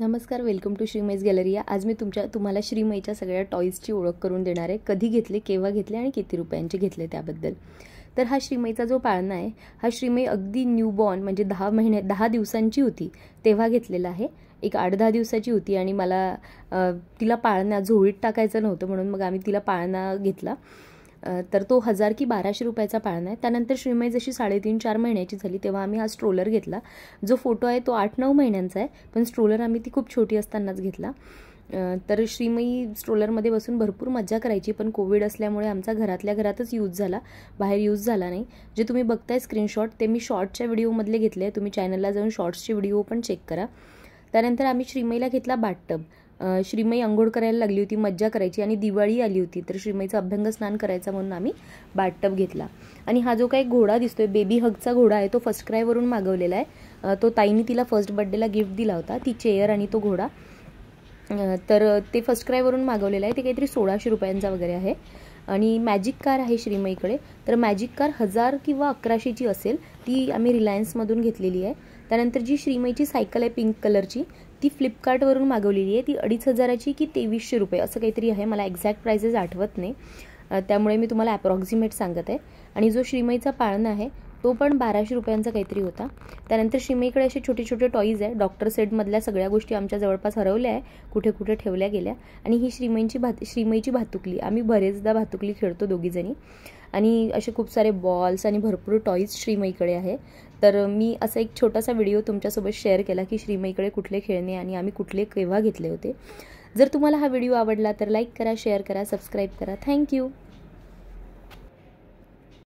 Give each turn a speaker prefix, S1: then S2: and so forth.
S1: नमस्कार welcome to श्रीमईज gallery आज मी तुमच्या तुम्हाला श्रीमईच्या सगळ्या टॉईजची ओळख करून देणार आहे कधी घेतले केव्हा घेतले आणि किती रुपयांचे घेतले त्याबद्दल तर हा श्रीमईचा जो पाळणा आहे हा श्रीमई अगदी न्यू बॉर्न म्हणजे दहा महिने दहा दिवसांची होती तेव्हा घेतलेला आहे एक आठ दहा दिवसाची होती आणि मला तिला पाळणा झोळीत टाकायचं नव्हतं म्हणून मग आम्ही तिला पाळणा घेतला तर तो हजार की बाराशे रुपयाचा पाळणा आहे त्यानंतर श्रीमय जशी साडेतीन चार महिन्याची झाली तेव्हा आम्ही हा स्ट्रोलर घेतला जो फोटो आहे तो आठ नऊ महिन्यांचा आहे पण स्ट्रोलर आम्ही ती खूप छोटी असतानाच घेतला तर श्रीमयी स्ट्रोलरमध्ये बसून भरपूर मज्जा करायची पण कोविड असल्यामुळे आमचा घरातल्या घरातच यूज झाला बाहेर यूज झाला नाही जे तुम्ही बघताय स्क्रीनशॉट ते मी शॉर्टच्या व्हिडिओमधले घेतले तुम्ही चॅनलला जाऊन शॉर्ट्सचे व्हिडिओ पण चेक करा त्यानंतर आम्ही श्रीमईला घेतला बाथटब श्रीमई अंघोळ करायला लागली होती मज्जा करायची आणि दिवाळी आली होती तर श्रीमईचं अभ्यंग स्नान करायचा म्हणून आम्ही बाथटब घेतला आणि हा जो काही घोडा दिसतोय बेबी हगचा घोडा आहे तो फर्स्ट क्रायवरून मागवलेला आहे तो ताईने तिला फर्स्ट बड्डेला गिफ्ट दिला होता ती चेअर आणि तो घोडा तर ते फर्स्ट क्रायवरून मागवलेला आहे ते काहीतरी सोळाशे रुपयांचा वगैरे आहे आणि मॅजिक कार आहे श्रीमईकडे तर मॅजिक कार हजार किंवा अकराशेची असेल ती आम्ही रिलायन्समधून घेतलेली आहे त्यानंतर जी श्रीमईची सायकल आहे पिंक कलरची ती फ्लिपकार्टवरून मागवलेली आहे ती अडीच हजाराची की तेवीसशे रुपये असं काहीतरी आहे मला एक्झॅक्ट प्राइसेस आठवत नाही त्यामुळे मी तुम्हाला ॲप्रॉक्झिमेट सांगत आहे आणि जो श्रीमईचा पाळणा आहे तो पण बाराशे रुपयांचा काहीतरी होता त्यानंतर शिमेकडे असे छोटे छोटे टॉईज आहे डॉक्टर सेटमधल्या सगळ्या गोष्टी आमच्या जवळपास हरवल्या आहे कुठे कुठे ठेवल्या गेल्या आणि ही श्रीमईची भात श्रीमईची भातुकली आम्ही बरेचदा भातुकली खेळतो दोघीजणी आणि असे खूप सारे बॉल्स आणि भरपूर टॉईज श्रीमईकडे आहे तर मी असा एक छोटासा व्हिडिओ तुमच्यासोबत शेअर केला की श्रीमईकडे कुठले खेळणे आणि आम्ही कुठले केव्हा घेतले होते जर तुम्हाला हा व्हिडिओ आवडला तर लाईक करा शेअर करा सबस्क्राईब करा थँक्यू